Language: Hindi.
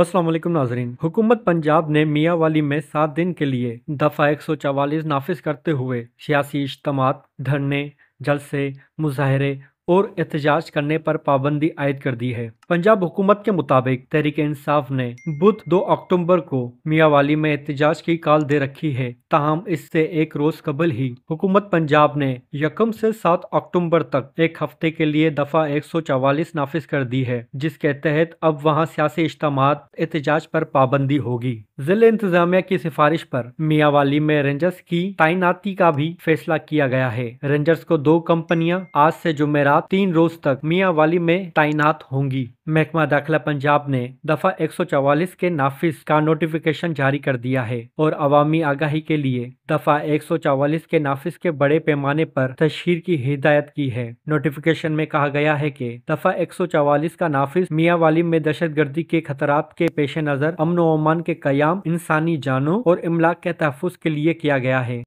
असलम नाजरीन हुकूमत पंजाब ने मियाँ वाली में सात दिन के लिए दफ़ा एक सौ चवालीस नाफिज करते हुए सियासी इज्तम धरने जलसे मुजाहरे और एहतजाज करने पर पाबंदी आयद कर दी है पंजाब हुकूमत के मुताबिक तहरीक इंसाफ ने बुध 2 अक्टूबर को मियावाली में एहतजाज की काल दे रखी है ताहम इससे एक रोज कबल ही हुकूमत पंजाब ने यकम से 7 अक्टूबर तक एक हफ्ते के लिए दफा 144 नाफिज कर दी है जिसके तहत अब वहाँ सियासी इज्तम एहतजाज पर पाबंदी होगी जिले इंतजामिया की सिफारिश पर मियावाली में रेंजर्स की तैनाती का भी फैसला किया गया है रेंजर्स को दो कंपनियां आज से जुमेरात तीन रोज तक मियावाली में तैनात होंगी महकमा दाखिला पंजाब ने दफा 144 के नाफिज का नोटिफिकेशन जारी कर दिया है और अवामी आगाही के लिए दफा 144 के नाफिज के बड़े पैमाने पर तशहर की हिदायत की है नोटिफिकेशन में कहा गया है कि दफा 144 का नाफिज मियाँ वाली में दहशत गर्दी के खतरात के पेश नज़र अमन अमान के क्याम इंसानी जानों और इमलाक के तहफ़ के लिए किया गया है